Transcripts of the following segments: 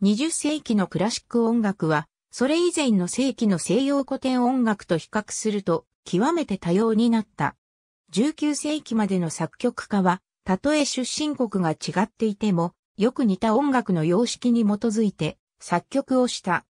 20世紀のクラシック音楽は、それ以前の世紀の西洋古典音楽と比較すると、極めて多様になった。19世紀までの作曲家は、たとえ出身国が違っていても、よく似た音楽の様式に基づいて作曲をした。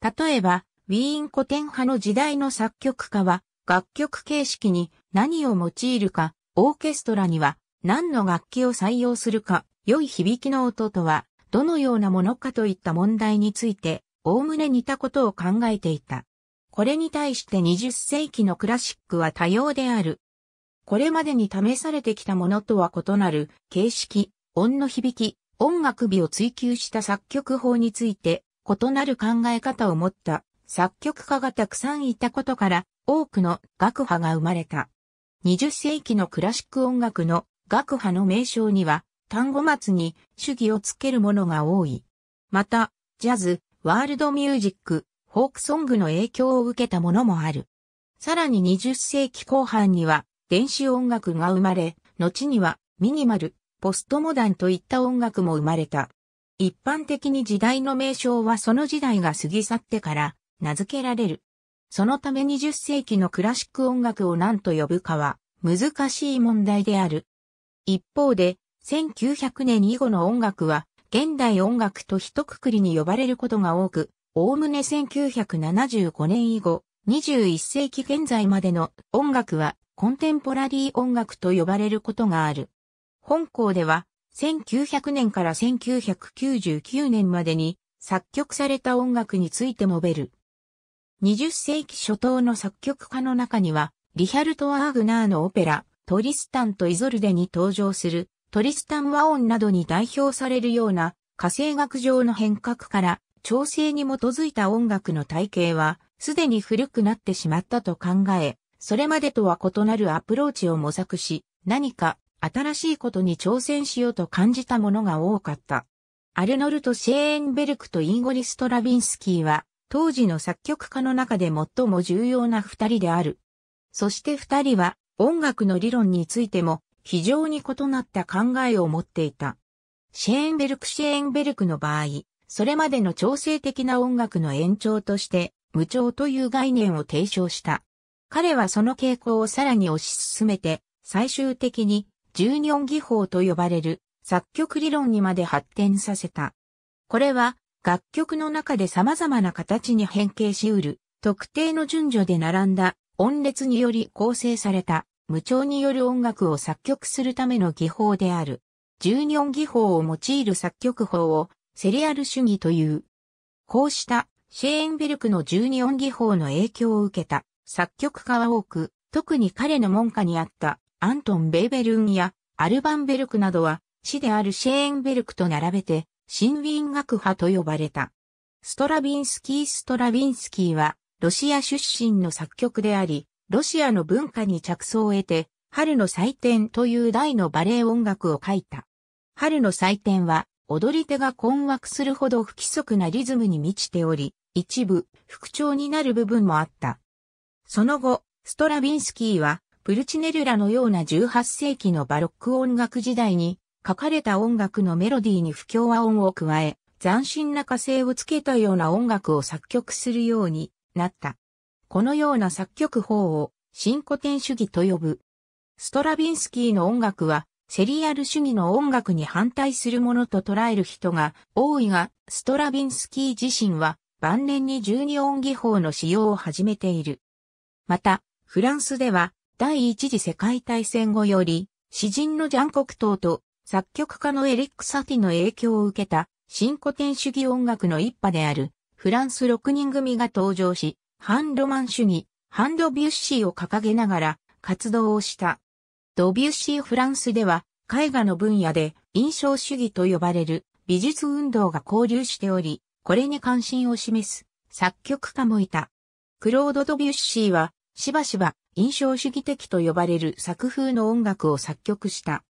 例えば、ウィーン古典派の時代の作曲家は、楽曲形式に何を用いるか、オーケストラには何の楽器を採用するか、良い響きの音とはどのようなものかといった問題について、おおむね似たことを考えていた。これに対して20世紀のクラシックは多様である。これまでに試されてきたものとは異なる形式、音の響き、音楽美を追求した作曲法について異なる考え方を持った作曲家がたくさんいたことから多くの楽派が生まれた。20世紀のクラシック音楽の楽派の名称には単語末に主義をつけるものが多い。また、ジャズ、ワールドミュージック、フォークソングの影響を受けたものもある。さらに20世紀後半には電子音楽が生まれ、後にはミニマル、ポストモダンといった音楽も生まれた。一般的に時代の名称はその時代が過ぎ去ってから名付けられる。そのため20世紀のクラシック音楽を何と呼ぶかは難しい問題である。一方で1900年以後の音楽は、現代音楽と一括りに呼ばれることが多く、おおむね1975年以後、21世紀現在までの音楽は、コンテンポラリー音楽と呼ばれることがある。本校では、1900年から1999年までに作曲された音楽について述べる。20世紀初頭の作曲家の中には、リヒャルト・アーグナーのオペラ、トリスタンとイゾルデに登場するトリスタン・和音などに代表されるような、火星学上の変革から、調整に基づいた音楽の体系は、すでに古くなってしまったと考え、それまでとは異なるアプローチを模索し、何か新しいことに挑戦しようと感じたものが多かった。アルノルト・シェーンベルクとインゴリ・ストラビンスキーは、当時の作曲家の中で最も重要な二人である。そして二人は、音楽の理論についても、非常に異なった考えを持っていた。シェーンベルク・シェーンベルクの場合、それまでの調整的な音楽の延長として、無調という概念を提唱した。彼はその傾向をさらに推し進めて、最終的に、十二音技法と呼ばれる作曲理論にまで発展させた。これは、楽曲の中で様々な形に変形しうる、特定の順序で並んだ音列により構成された無調による音楽を作曲するための技法である。十二音技法を用いる作曲法をセリアル主義という。こうしたシェーンベルクの十二音技法の影響を受けた作曲家は多く、特に彼の門下にあったアントン・ベーベルンやアルバンベルクなどは、死であるシェーンベルクと並べて、新ウィン学派と呼ばれた。ストラビンスキー・ストラビンスキーは、ロシア出身の作曲であり、ロシアの文化に着想を得て、春の祭典という大のバレエ音楽を書いた。春の祭典は、踊り手が困惑するほど不規則なリズムに満ちており、一部、副調になる部分もあった。その後、ストラビンスキーは、プルチネルラのような18世紀のバロック音楽時代に、書かれた音楽のメロディーに不協和音を加え、斬新な火星をつけたような音楽を作曲するようになった。このような作曲法を新古典主義と呼ぶ。ストラビンスキーの音楽はセリアル主義の音楽に反対するものと捉える人が多いが、ストラビンスキー自身は晩年に12音技法の使用を始めている。また、フランスでは第一次世界大戦後より、詩人のジャン・コクトーと作曲家のエリック・サティの影響を受けた新古典主義音楽の一派であるフランス6人組が登場し、ハンロマン主義、ハンドビュッシーを掲げながら活動をした。ドビュッシーフランスでは絵画の分野で印象主義と呼ばれる美術運動が交流しており、これに関心を示す作曲家もいた。クロード・ドビュッシーはしばしば印象主義的と呼ばれる作風の音楽を作曲した。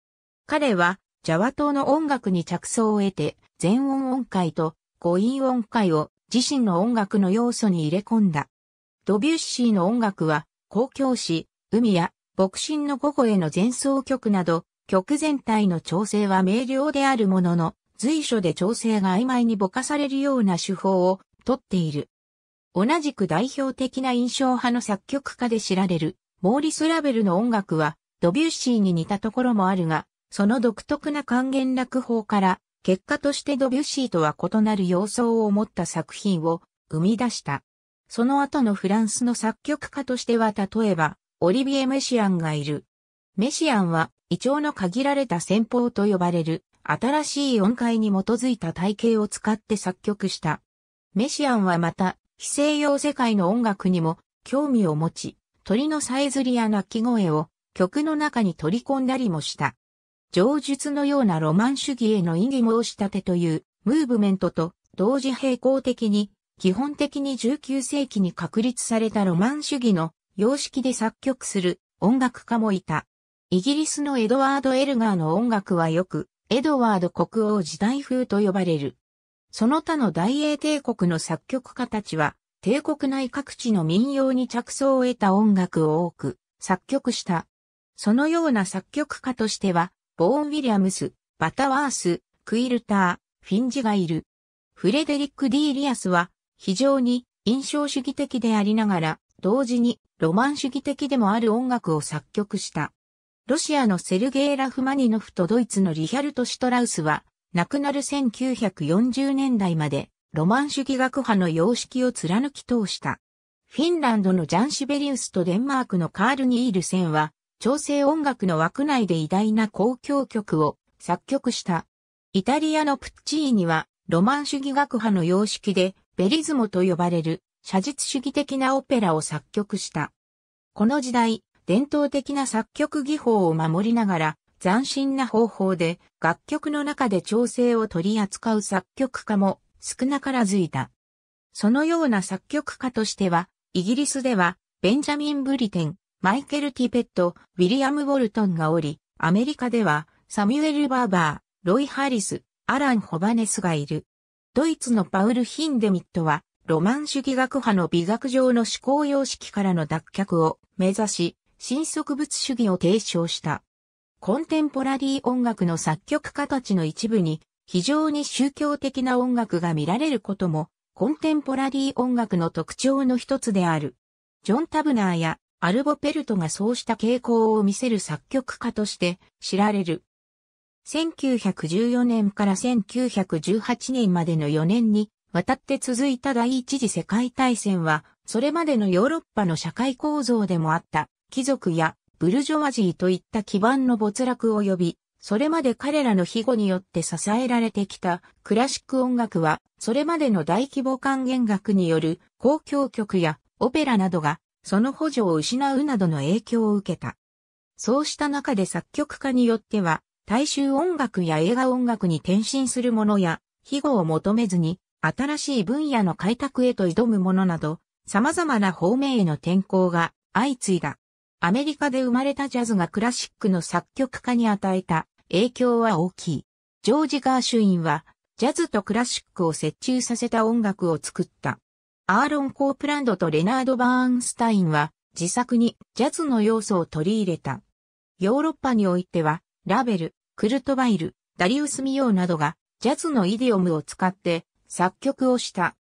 彼はジャワ島の音楽に着想を得て全音音階と五音音階を自身の音楽の要素に入れ込んだ。ドビュッシーの音楽は、公共詩、海や、牧神の午後への前奏曲など、曲全体の調整は明瞭であるものの、随所で調整が曖昧にぼかされるような手法をとっている。同じく代表的な印象派の作曲家で知られる、モーリス・ラベルの音楽は、ドビュッシーに似たところもあるが、その独特な還元楽法から、結果としてドビュッシーとは異なる様相を持った作品を生み出した。その後のフランスの作曲家としては例えば、オリビエ・メシアンがいる。メシアンは、イチョウの限られた戦法と呼ばれる、新しい音階に基づいた体系を使って作曲した。メシアンはまた、非西洋世界の音楽にも興味を持ち、鳥のさえずりや鳴き声を曲の中に取り込んだりもした。上述のようなロマン主義への意義申し立てというムーブメントと同時並行的に基本的に19世紀に確立されたロマン主義の様式で作曲する音楽家もいた。イギリスのエドワード・エルガーの音楽はよく、エドワード国王時代風と呼ばれる。その他の大英帝国の作曲家たちは、帝国内各地の民謡に着想を得た音楽を多く作曲した。そのような作曲家としては、ボーン・ウィリアムス、バタワース、クイルター、フィンジがいる。フレデリック・ディーリアスは、非常に印象主義的でありながら、同時にロマン主義的でもある音楽を作曲した。ロシアのセルゲイ・ラフマニノフとドイツのリヒャルト・シュトラウスは、亡くなる1940年代まで、ロマン主義学派の様式を貫き通した。フィンランドのジャン・シベリウスとデンマークのカール・ニールセンは、調整音楽の枠内で偉大な公共曲を作曲した。イタリアのプッチーニは、ロマン主義学派の様式で、ベリズモと呼ばれる写実主義的なオペラを作曲した。この時代、伝統的な作曲技法を守りながら、斬新な方法で楽曲の中で調整を取り扱う作曲家も少なからずいた。そのような作曲家としては、イギリスでは、ベンジャミン・ブリテン、マイケル・ティペット、ウィリアム・ウォルトンがおり、アメリカでは、サミュエル・バーバー、ロイ・ハリス、アラン・ホバネスがいる。ドイツのパウル・ヒンデミットは、ロマン主義学派の美学上の思考様式からの脱却を目指し、新植物主義を提唱した。コンテンポラリー音楽の作曲家たちの一部に、非常に宗教的な音楽が見られることも、コンテンポラリー音楽の特徴の一つである。ジョン・タブナーやアルボペルトがそうした傾向を見せる作曲家として知られる。1914年から1918年までの4年に渡って続いた第一次世界大戦は、それまでのヨーロッパの社会構造でもあった貴族やブルジョワジーといった基盤の没落及び、それまで彼らの庇護によって支えられてきたクラシック音楽は、それまでの大規模管弦楽による公共曲やオペラなどが、その補助を失うなどの影響を受けた。そうした中で作曲家によっては、大衆音楽や映画音楽に転身するものや、庇護を求めずに、新しい分野の開拓へと挑むものなど、様々な方面への転向が相次いだ。アメリカで生まれたジャズがクラシックの作曲家に与えた影響は大きい。ジョージ・ガーシュインは、ジャズとクラシックを接中させた音楽を作った。アーロン・コープランドとレナード・バーンスタインは、自作にジャズの要素を取り入れた。ヨーロッパにおいては、ラベル、クルトバイル、ダリウス・ミヨーなどがジャズのイディオムを使って作曲をした。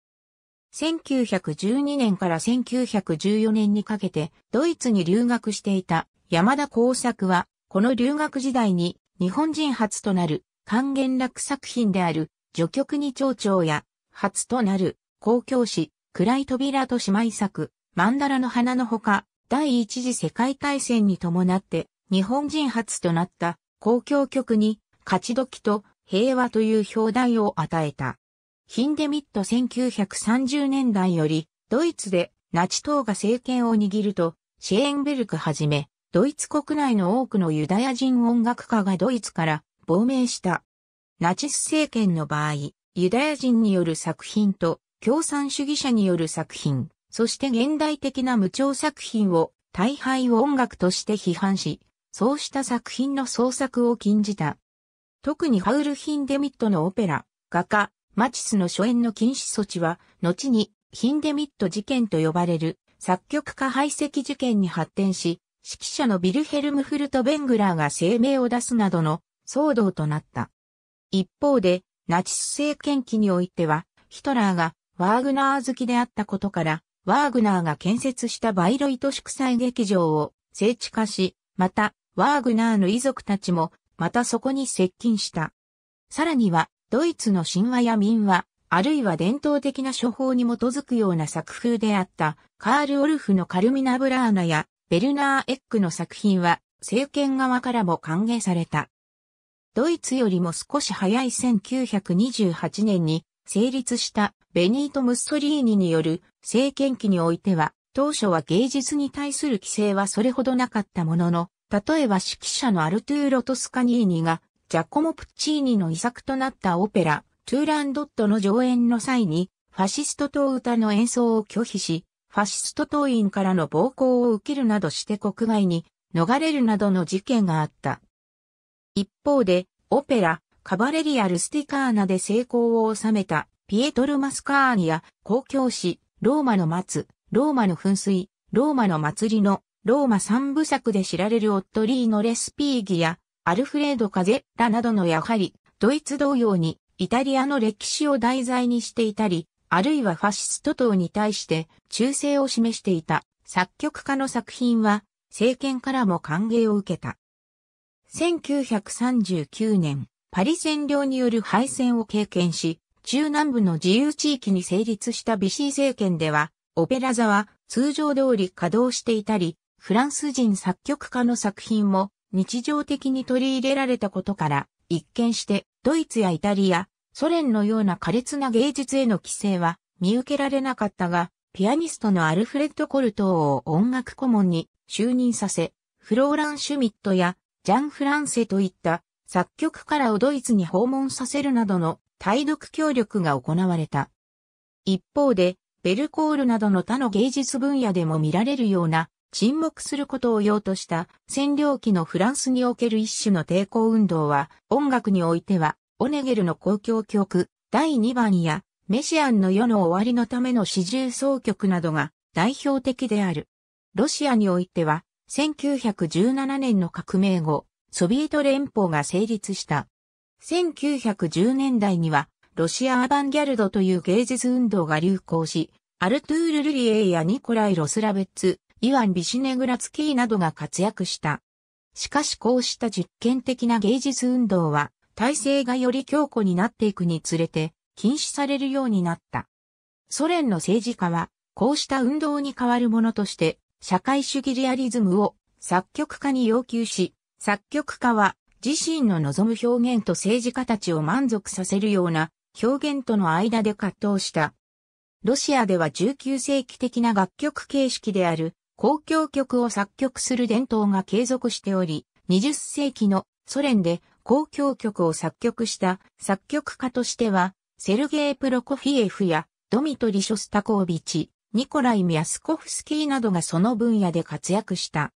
1912年から1914年にかけてドイツに留学していた山田耕作はこの留学時代に日本人初となる還元楽作品である序曲に蝶々や初となる公共詩暗い扉と姉妹作曼荼ラの花のほか第一次世界大戦に伴って日本人初となった公共曲に、勝ち時と平和という表題を与えた。ヒンデミット1930年代より、ドイツでナチ党が政権を握ると、シェーンベルクはじめ、ドイツ国内の多くのユダヤ人音楽家がドイツから亡命した。ナチス政権の場合、ユダヤ人による作品と共産主義者による作品、そして現代的な無調作品を大敗音楽として批判し、そうした作品の創作を禁じた。特にハウルヒンデミットのオペラ、画家、マチスの初演の禁止措置は、後にヒンデミット事件と呼ばれる作曲家排斥事件に発展し、指揮者のビルヘルム・フルト・ベングラーが声明を出すなどの騒動となった。一方で、ナチス政権期においては、ヒトラーがワーグナー好きであったことから、ワーグナーが建設したバイロイト祝祭劇場を聖地化し、また、ワーグナーの遺族たちも、またそこに接近した。さらには、ドイツの神話や民話、あるいは伝統的な処方に基づくような作風であった、カール・オルフのカルミナ・ブラーナや、ベルナー・エックの作品は、政権側からも歓迎された。ドイツよりも少し早い1928年に成立したベニート・ムッソリーニによる政権期においては、当初は芸術に対する規制はそれほどなかったものの、例えば指揮者のアルトゥーロ・トスカニーニが、ジャコモ・プッチーニの遺作となったオペラ、トゥーランドットの上演の際に、ファシスト党歌の演奏を拒否し、ファシスト党員からの暴行を受けるなどして国外に逃れるなどの事件があった。一方で、オペラ、カバレリア・ルスティカーナで成功を収めた、ピエトル・マスカーニや、公共誌、ローマの松、ローマの噴水、ローマの祭りのローマ三部作で知られるオットリーノ・レスピーギや、アルフレード・カゼッラなどのやはり、ドイツ同様に、イタリアの歴史を題材にしていたり、あるいはファシスト等に対して忠誠を示していた作曲家の作品は政権からも歓迎を受けた。1939年、パリ占領による敗戦を経験し、中南部の自由地域に成立したビシー政権では、オペラ座は通常通り稼働していたり、フランス人作曲家の作品も日常的に取り入れられたことから、一見してドイツやイタリア、ソ連のような苛烈な芸術への規制は見受けられなかったが、ピアニストのアルフレッド・コルトーを音楽顧問に就任させ、フローラン・シュミットやジャン・フランセといった作曲家らをドイツに訪問させるなどの対独協力が行われた。一方で、ベルコールなどの他の芸術分野でも見られるような沈黙することを要とした占領期のフランスにおける一種の抵抗運動は、音楽においては、オネゲルの公共曲、第2番や、メシアンの世の終わりのための四重奏曲などが代表的である。ロシアにおいては、1917年の革命後、ソビエト連邦が成立した。1910年代には、ロシアアバンギャルドという芸術運動が流行し、アルトゥール・ルリエイやニコライ・ロスラベッツ、イワン・ビシネグラツキーなどが活躍した。しかしこうした実験的な芸術運動は、体制がより強固になっていくにつれて、禁止されるようになった。ソ連の政治家は、こうした運動に代わるものとして、社会主義リアリズムを作曲家に要求し、作曲家は自身の望む表現と政治家たちを満足させるような表現との間で葛藤した。ロシアでは19世紀的な楽曲形式である公共曲を作曲する伝統が継続しており、20世紀のソ連で公共曲を作曲した作曲家としては、セルゲイ・プロコフィエフやドミトリ・ショスタコービチ、ニコライ・ミャスコフスキーなどがその分野で活躍した。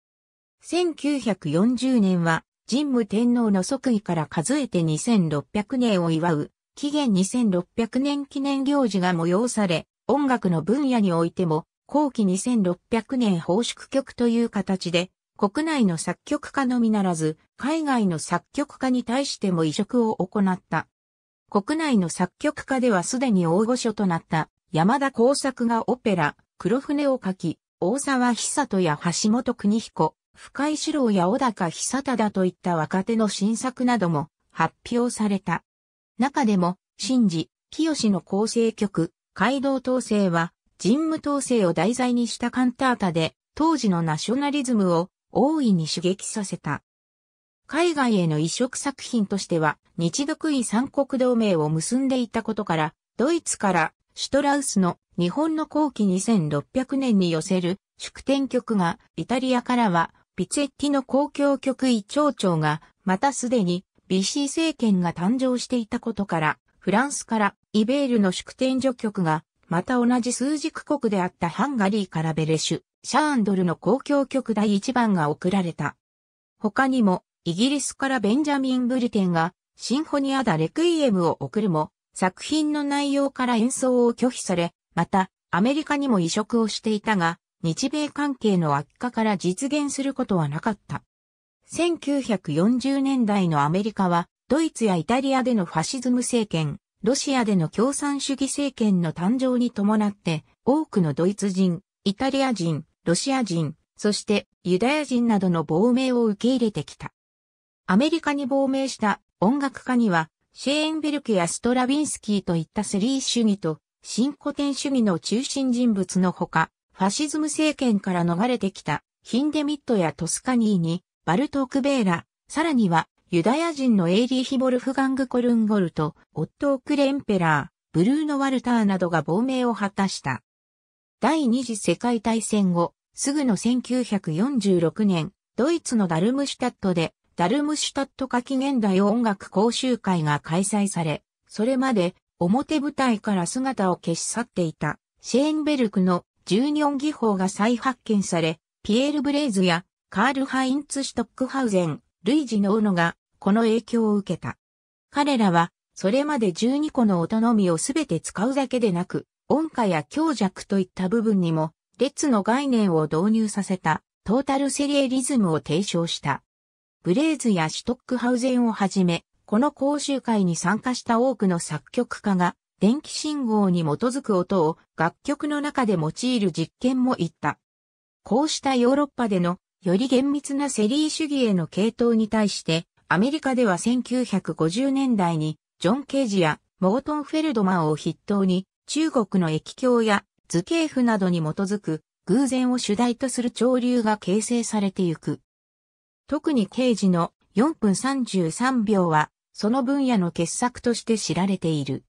1940年は、神武天皇の即位から数えて2600年を祝う、紀元2600年記念行事が催され、音楽の分野においても後期2600年放縮曲という形で、国内の作曲家のみならず、海外の作曲家に対しても移植を行った。国内の作曲家ではすでに大御所となった山田耕作がオペラ、黒船を書き、大沢久人や橋本邦彦、深井志郎や小高久忠といった若手の新作なども発表された。中でも、新次、清の構成曲、街道統制は、人務統制を題材にしたカンタータで、当時のナショナリズムを大いに刺激させた。海外への移植作品としては、日独位三国同盟を結んでいたことから、ドイツからシュトラウスの日本の後期2600年に寄せる祝典曲が、イタリアからはピツェッティの公共局委長長が、またすでにビシー政権が誕生していたことから、フランスからイベールの祝典序曲がまた同じ枢軸国であったハンガリーからベレシュ、シャーンドルの公共局第1番が贈られた。他にも、イギリスからベンジャミン・ブリテンが、シンフォニア・ダ・レクイエムを送るも、作品の内容から演奏を拒否され、また、アメリカにも移植をしていたが、日米関係の悪化から実現することはなかった。1940年代のアメリカは、ドイツやイタリアでのファシズム政権、ロシアでの共産主義政権の誕生に伴って多くのドイツ人、イタリア人、ロシア人、そしてユダヤ人などの亡命を受け入れてきた。アメリカに亡命した音楽家にはシェーンベルクやストラビンスキーといったセリー主義と新古典主義の中心人物のほか、ファシズム政権から逃れてきたヒンデミットやトスカニーに、バルトークベーラ、さらにはユダヤ人のエイリーヒ・ボルフガング・コルンゴルト、オットー・クレンペラー、ブルーノ・ワルターなどが亡命を果たした。第二次世界大戦後、すぐの1946年、ドイツのダルムシュタットで、ダルムシュタット夏季現代音楽講習会が開催され、それまで表舞台から姿を消し去っていたシェーンベルクの12音技法が再発見され、ピエール・ブレイズやカール・ハインツ・シュトックハウゼン、ルイジノーノがこの影響を受けた。彼らは、それまで12個の音のみをすべて使うだけでなく、音階や強弱といった部分にも、列の概念を導入させた、トータルセリエリズムを提唱した。ブレーズやシュトックハウゼンをはじめ、この講習会に参加した多くの作曲家が、電気信号に基づく音を楽曲の中で用いる実験も言った。こうしたヨーロッパでのより厳密なセリー主義への系統に対してアメリカでは1950年代に、ジョン・ケージやモートン・フェルドマンを筆頭に、中国の液境や図形譜などに基づく、偶然を主題とする潮流が形成されてゆく。特にケージの4分33秒は、その分野の傑作として知られている。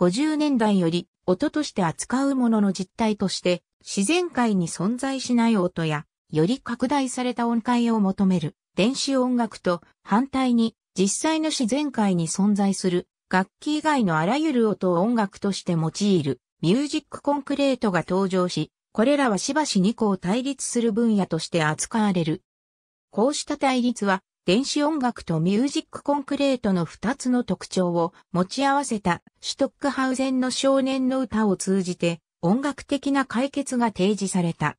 50年代より音として扱うものの実態として、自然界に存在しない音や、より拡大された音階を求める電子音楽と反対に実際の自然界に存在する楽器以外のあらゆる音を音楽として用いるミュージックコンクレートが登場し、これらはしばし2個を対立する分野として扱われる。こうした対立は電子音楽とミュージックコンクレートの2つの特徴を持ち合わせたシュトックハウゼンの少年の歌を通じて音楽的な解決が提示された。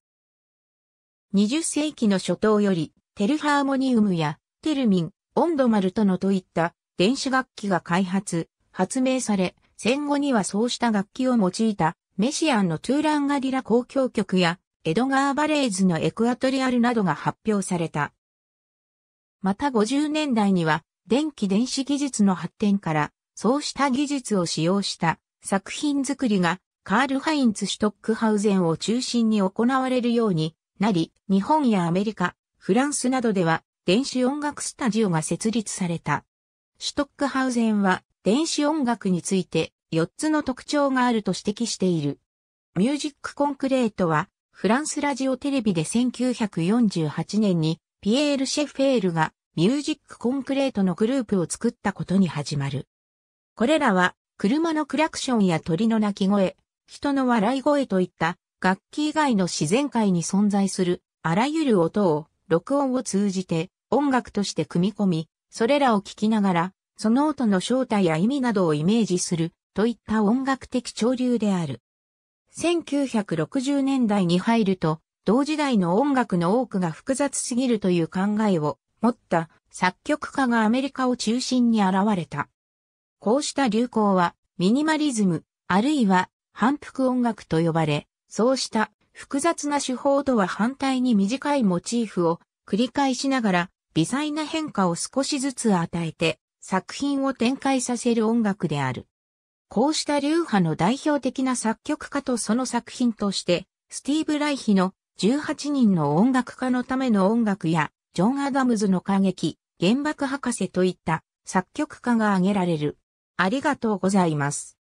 20世紀の初頭よりテルハーモニウムやテルミン、オンドマルトノといった電子楽器が開発、発明され、戦後にはそうした楽器を用いたメシアンのトゥーランガリラ交響曲やエドガー・バレーズのエクアトリアルなどが発表された。また50年代には電気電子技術の発展からそうした技術を使用した作品作りがカール・ハインツ・シュトックハウゼンを中心に行われるようになり、日本やアメリカ、フランスなどでは電子音楽スタジオが設立された。シュトックハウゼンは電子音楽について4つの特徴があると指摘している。ミュージックコンクレートはフランスラジオテレビで1948年にピエール・シェフェールがミュージックコンクレートのグループを作ったことに始まる。これらは車のクラクションや鳥の鳴き声、人の笑い声といった楽器以外の自然界に存在するあらゆる音を録音を通じて音楽として組み込み、それらを聴きながら、その音の正体や意味などをイメージするといった音楽的潮流である。1960年代に入ると、同時代の音楽の多くが複雑すぎるという考えを持った作曲家がアメリカを中心に現れた。こうした流行はミニマリズム、あるいは反復音楽と呼ばれ、そうした複雑な手法とは反対に短いモチーフを繰り返しながら微細な変化を少しずつ与えて作品を展開させる音楽である。こうした流派の代表的な作曲家とその作品として、スティーブ・ライヒの18人の音楽家のための音楽や、ジョン・アダムズの歌劇、原爆博士といった作曲家が挙げられる。ありがとうございます。